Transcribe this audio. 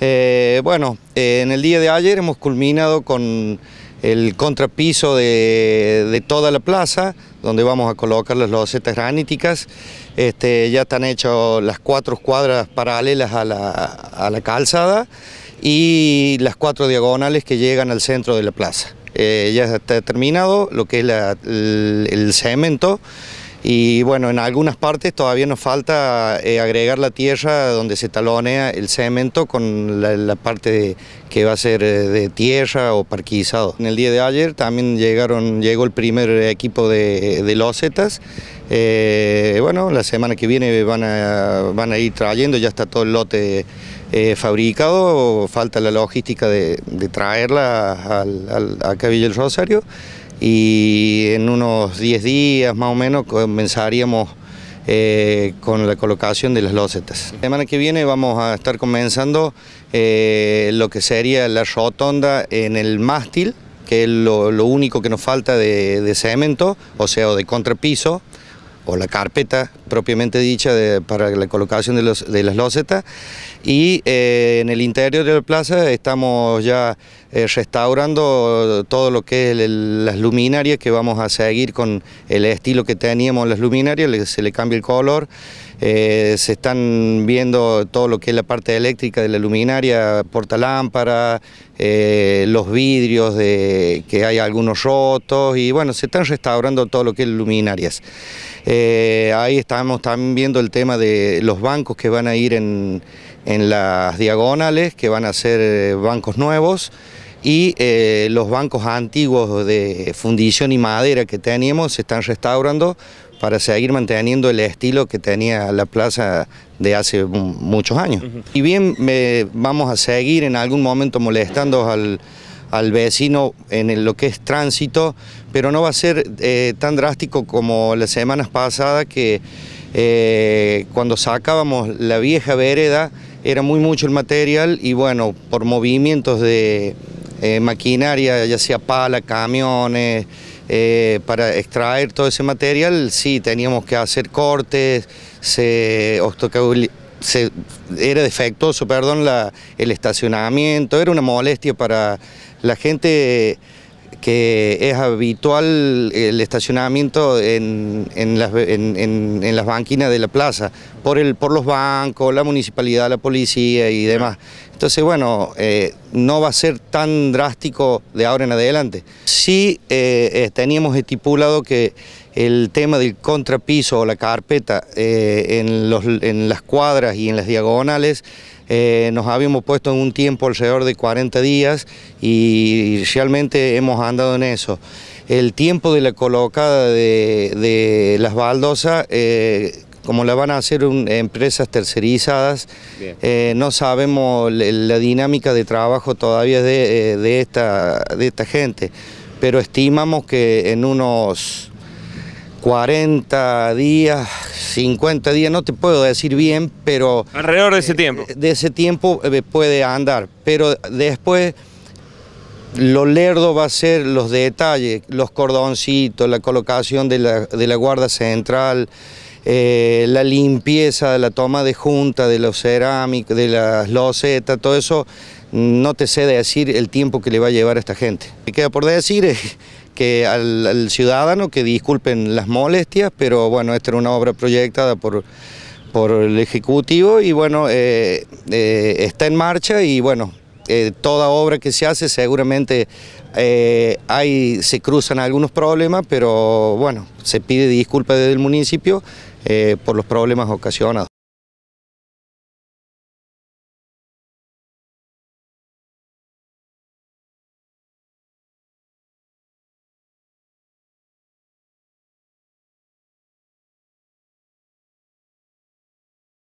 Eh, bueno, eh, en el día de ayer hemos culminado con el contrapiso de, toda la plaza, donde vamos a colocar las losetas graníticas. Este, ya están hechas las cuatro cuadras paralelas a la, calzada y las cuatro diagonales que llegan al centro de la plaza. Eh, ya está terminado lo que es el cemento y bueno, en algunas partes todavía nos falta eh, agregar la tierra donde se talonea el cemento con la, parte que va a ser eh, de tierra o parquizado. En el día de ayer también llegaron, llegó el primer equipo de, de losetas eh, bueno, la semana que viene van a, van a ir trayendo, ya está todo el lote eh, fabricado, falta la logística de, traerla al, a Villa del Rosario y en unos 10 días más o menos comenzaríamos eh, con la colocación de las losetas. La semana que viene vamos a estar comenzando lo que sería la rotonda en el mástil, que es lo, único que nos falta de, cemento, o sea, de contrapiso, o la carpeta propiamente dicha para la colocación de, las losetas y eh, en el interior de la plaza estamos ya eh, restaurando todo lo que es las luminarias que vamos a seguir con el estilo que teníamos las luminarias, se le cambia el color, eh, se están viendo todo lo que es la parte eléctrica de la luminaria, portalámpara, los vidrios de, que hay algunos rotos y bueno, se están restaurando todo lo que es luminarias. ahí está Estamos también viendo el tema de los bancos que van a ir en, en las diagonales, que van a ser eh, bancos nuevos, y eh, los bancos antiguos de fundición y madera que teníamos se están restaurando para seguir manteniendo el estilo que tenía la plaza de hace muchos años. Y bien, me eh, vamos a seguir en algún momento molestando al al vecino en lo que es tránsito, pero no va a ser eh, tan drástico como las semanas pasadas que eh, cuando sacábamos la vieja vereda era muy mucho el material y bueno, por movimientos de eh, maquinaria, ya sea pala, camiones, para extraer todo ese material, sí, teníamos que hacer cortes, se se, era defectuoso, perdón, la, el estacionamiento, era una molestia para la gente que es habitual el estacionamiento en, en, las, en, banquinas de la plaza, por, el, por los bancos, la municipalidad, la policía y demás. Entonces, bueno, eh, no va a ser tan drástico de ahora en adelante. Sí eh, eh, teníamos estipulado que el tema del contrapiso o la carpeta eh, en, las cuadras y en las diagonales nos habíamos puesto en un tiempo alrededor de 40 días y realmente hemos andado en eso. El tiempo de la colocada de, de las baldosas como la van a hacer empresas tercerizadas, eh, no sabemos la, dinámica de trabajo todavía eh, de, esta, gente, pero estimamos que en unos 40 días, 50 días, no te puedo decir bien, pero... Alrededor de ese eh, tiempo. De ese tiempo puede andar, pero después lo lerdo va a ser los detalles, los cordoncitos, la colocación de la guarda central, eh, la limpieza, la toma de junta de los cerámicos, de las losetas, todo eso, no te sé decir el tiempo que le va a llevar a esta gente. Me queda por decir eh, que al, ciudadano que disculpen las molestias, pero bueno, esta era una obra proyectada por por el Ejecutivo y bueno, eh, está en marcha y bueno, eh, toda obra que se hace seguramente hay, eh, se cruzan algunos problemas, pero bueno, se pide disculpas desde el municipio eh, por los problemas ocasionados.